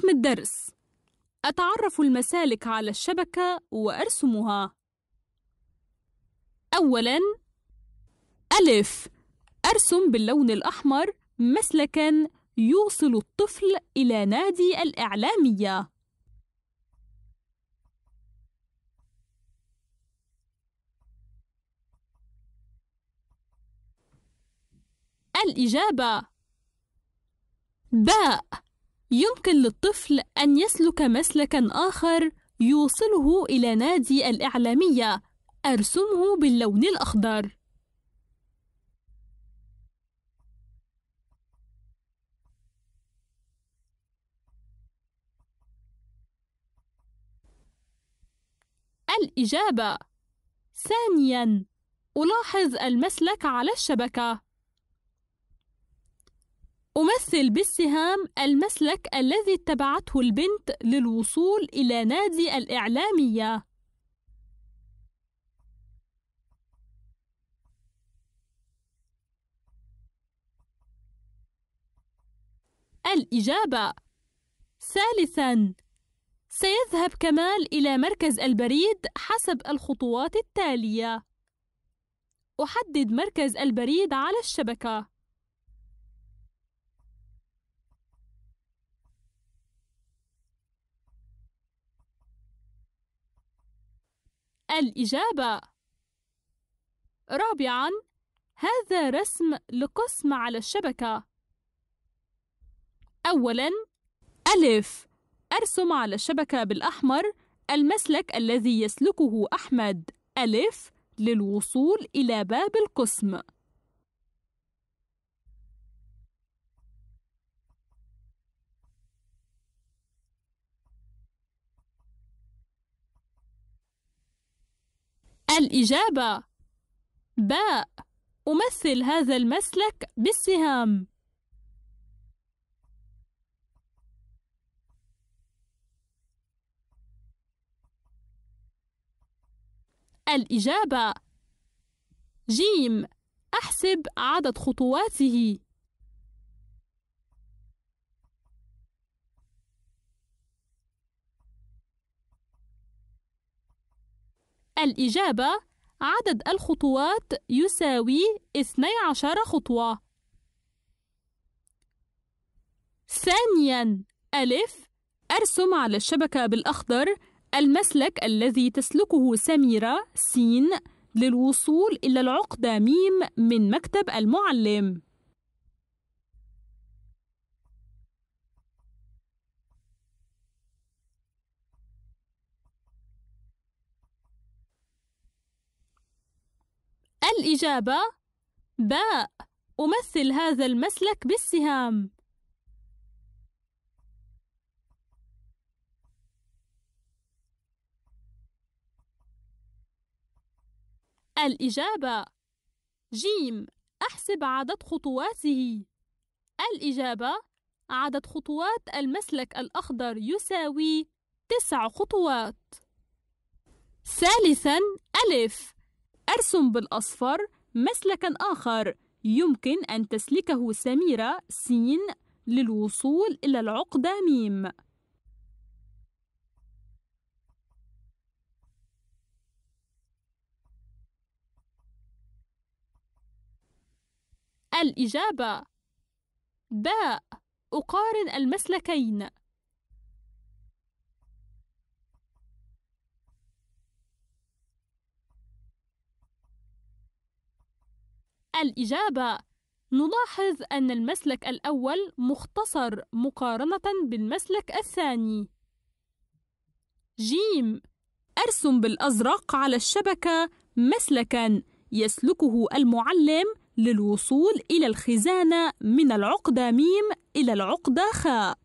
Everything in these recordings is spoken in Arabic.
اسم الدرس أتعرف المسالك على الشبكة وأرسمها أولاً ألف أرسم باللون الأحمر مسلكاً يوصل الطفل إلى نادي الإعلامية الإجابة باء يمكن للطفل أن يسلك مسلكًا آخر يوصله إلى نادي الإعلامية أرسمه باللون الأخضر الإجابة ثانياً ألاحظ المسلك على الشبكة أمثل بالسهام المسلك الذي اتبعته البنت للوصول إلى نادي الإعلامية. الإجابة ثالثاً سيذهب كمال إلى مركز البريد حسب الخطوات التالية أحدد مركز البريد على الشبكة الإجابة رابعا هذا رسم لقسم على الشبكة أولا ألف أرسم على الشبكة بالأحمر المسلك الذي يسلكه أحمد ألف للوصول إلى باب القسم الإجابة باء أمثل هذا المسلك بالسهام الإجابة جيم أحسب عدد خطواته الإجابة عدد الخطوات يساوي 12 خطوة ثانياً ألف أرسم على الشبكة بالأخضر المسلك الذي تسلكه سميرة سين للوصول إلى العقدة ميم من مكتب المعلم الإجابة باء أمثل هذا المسلك بالسهام الإجابة جيم أحسب عدد خطواته الإجابة عدد خطوات المسلك الأخضر يساوي تسع خطوات ثالثا ألف أرسم بالأصفر مسلكا آخر يمكن أن تسلكه سميرة س للوصول إلى العقدة م الإجابة باء أقارن المسلكين الإجابة نلاحظ أن المسلك الأول مختصر مقارنة بالمسلك الثاني جيم أرسم بالأزرق على الشبكة مسلكا يسلكه المعلم للوصول إلى الخزانة من العقدة ميم إلى العقدة خاء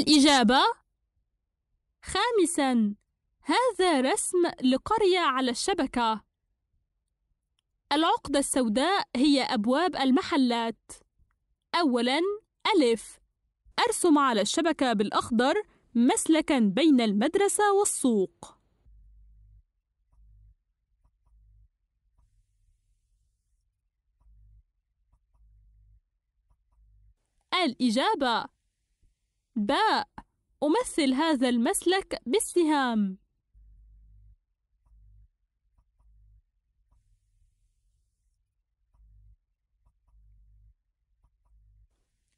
الإجابة خامسا هذا رسم لقرية على الشبكة العقدة السوداء هي أبواب المحلات أولا ألف أرسم على الشبكة بالأخضر مسلكا بين المدرسة والسوق الإجابة باء أمثل هذا المسلك بالسهام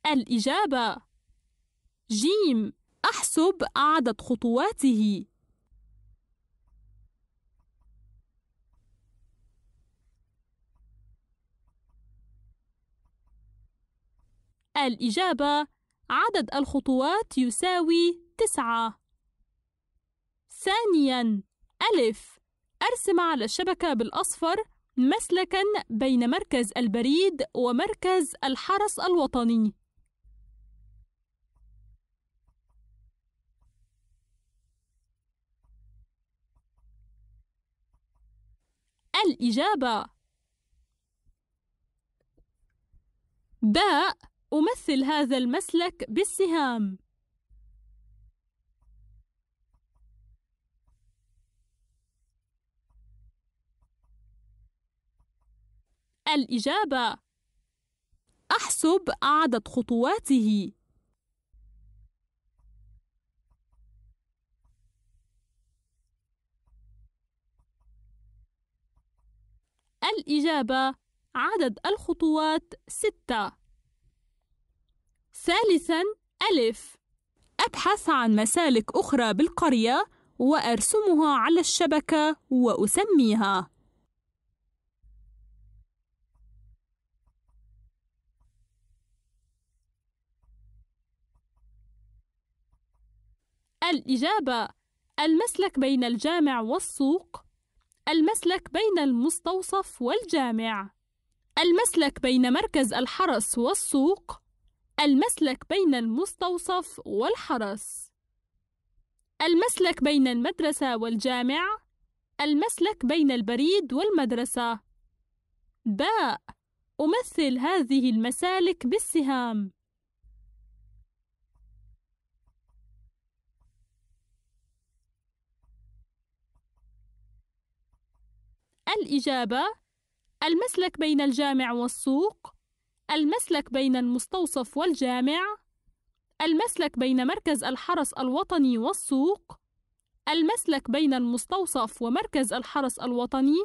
الإجابة جيم أحسب عدد خطواته الإجابة عدد الخطوات يساوي تسعة ثانيا ألف أرسم على الشبكة بالأصفر مسلكا بين مركز البريد ومركز الحرس الوطني الإجابة باء أمثل هذا المسلك بالسهام الإجابة أحسب عدد خطواته الإجابة عدد الخطوات ستة ثالثا ألف أبحث عن مسالك أخرى بالقرية وأرسمها على الشبكة وأسميها الإجابة المسلك بين الجامع والسوق المسلك بين المستوصف والجامع المسلك بين مركز الحرس والسوق المسلك بين المستوصف والحرس المسلك بين المدرسة والجامع المسلك بين البريد والمدرسة باء أمثل هذه المسالك بالسهام الإجابة المسلك بين الجامع والسوق المسلك بين المستوصف والجامع المسلك بين مركز الحرس الوطني والسوق المسلك بين المستوصف ومركز الحرس الوطني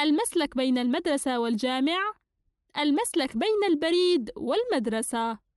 المسلك بين المدرسة والجامع المسلك بين البريد والمدرسة